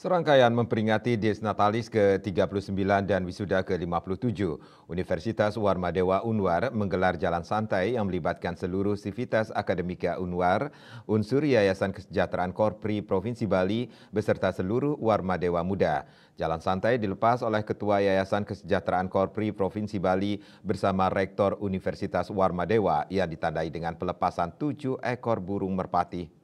Serangkaian memperingati Dies Natalis ke-39 dan wisuda ke-57, Universitas Warmadewa Unwar menggelar jalan santai yang melibatkan seluruh sivitas akademika Unwar, unsur Yayasan Kesejahteraan Korpri Provinsi Bali, beserta seluruh Warmadewa Muda. Jalan santai dilepas oleh Ketua Yayasan Kesejahteraan Korpri Provinsi Bali bersama Rektor Universitas Warmadewa yang ditandai dengan pelepasan tujuh ekor burung merpati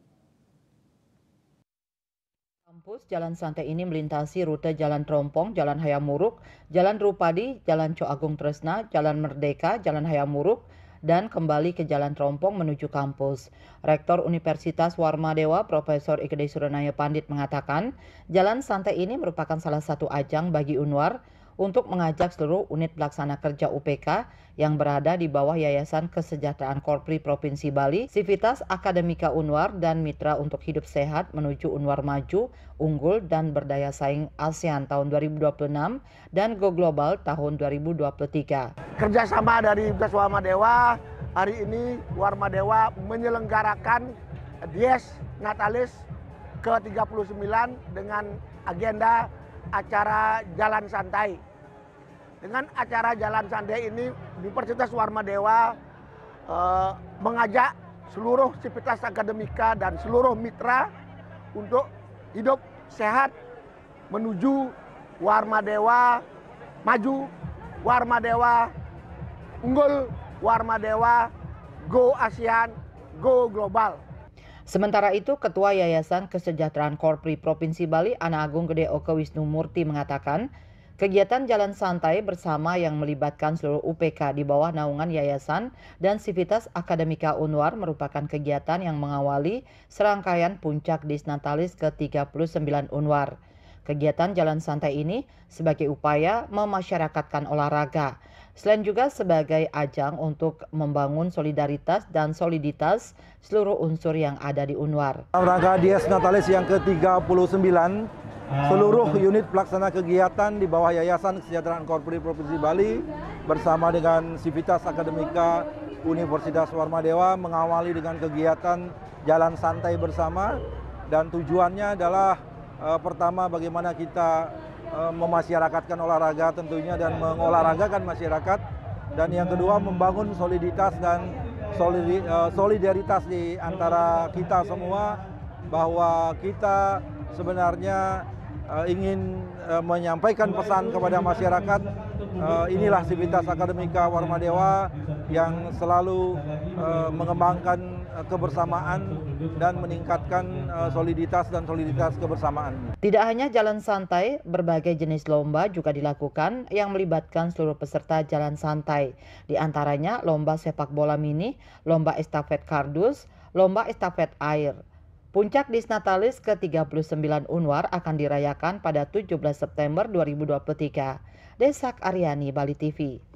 Kampus Jalan Santai ini melintasi rute Jalan Trompong, Jalan Hayamuruk, Jalan Rupadi, Jalan Co Agung Tresna, Jalan Merdeka, Jalan Hayamuruk, dan kembali ke Jalan Trompong menuju kampus. Rektor Universitas Warma Dewa, Profesor Ikede Suranaya Pandit mengatakan, Jalan Santai ini merupakan salah satu ajang bagi Unwar untuk mengajak seluruh unit pelaksana kerja UPK yang berada di bawah Yayasan Kesejahteraan Korpri Provinsi Bali, Sivitas Akademika Unwar dan Mitra untuk Hidup Sehat menuju Unwar Maju, Unggul dan Berdaya Saing ASEAN tahun 2026 dan Go Global tahun 2023. Kerjasama dari Gas Warma Dewa, hari ini Warma Dewa menyelenggarakan Dies Natalis ke-39 dengan agenda acara jalan santai dengan acara Jalan Sande ini, Universitas Warmadewa eh, mengajak seluruh Cipitas Akademika dan seluruh mitra untuk hidup sehat menuju Warmadewa maju, Warmadewa unggul, Warmadewa go ASEAN, go global. Sementara itu, Ketua Yayasan Kesejahteraan Korpri Provinsi Bali, Ana Agung Gede Oke Wisnu Murti mengatakan, Kegiatan jalan santai bersama yang melibatkan seluruh UPK di bawah naungan Yayasan dan Sivitas Akademika Unwar merupakan kegiatan yang mengawali serangkaian puncak Disnatalis ke-39 Unwar. Kegiatan jalan santai ini sebagai upaya memasyarakatkan olahraga, selain juga sebagai ajang untuk membangun solidaritas dan soliditas seluruh unsur yang ada di Unwar. Olahraga Dies Natalis yang ke-39 Ah, seluruh unit pelaksana kegiatan di bawah Yayasan Kesejahteraan Korporasi Provinsi Bali bersama dengan Sivitas Akademika Universitas Warmadewa mengawali dengan kegiatan jalan santai bersama dan tujuannya adalah e, pertama bagaimana kita e, memasyarakatkan olahraga tentunya dan mengolahragakan masyarakat dan yang kedua membangun soliditas dan solidi, e, solidaritas di antara kita semua bahwa kita sebenarnya uh, ingin uh, menyampaikan pesan kepada masyarakat, uh, inilah sivitas akademika Warmadewa yang selalu uh, mengembangkan kebersamaan dan meningkatkan soliditas dan soliditas kebersamaan. Tidak hanya jalan santai, berbagai jenis lomba juga dilakukan yang melibatkan seluruh peserta jalan santai. Di antaranya lomba sepak bola mini, lomba estafet kardus, lomba estafet air. Puncak Disnatalis ke-39 Unwar akan dirayakan pada 17 September 2023. Desak Aryani, Bali TV.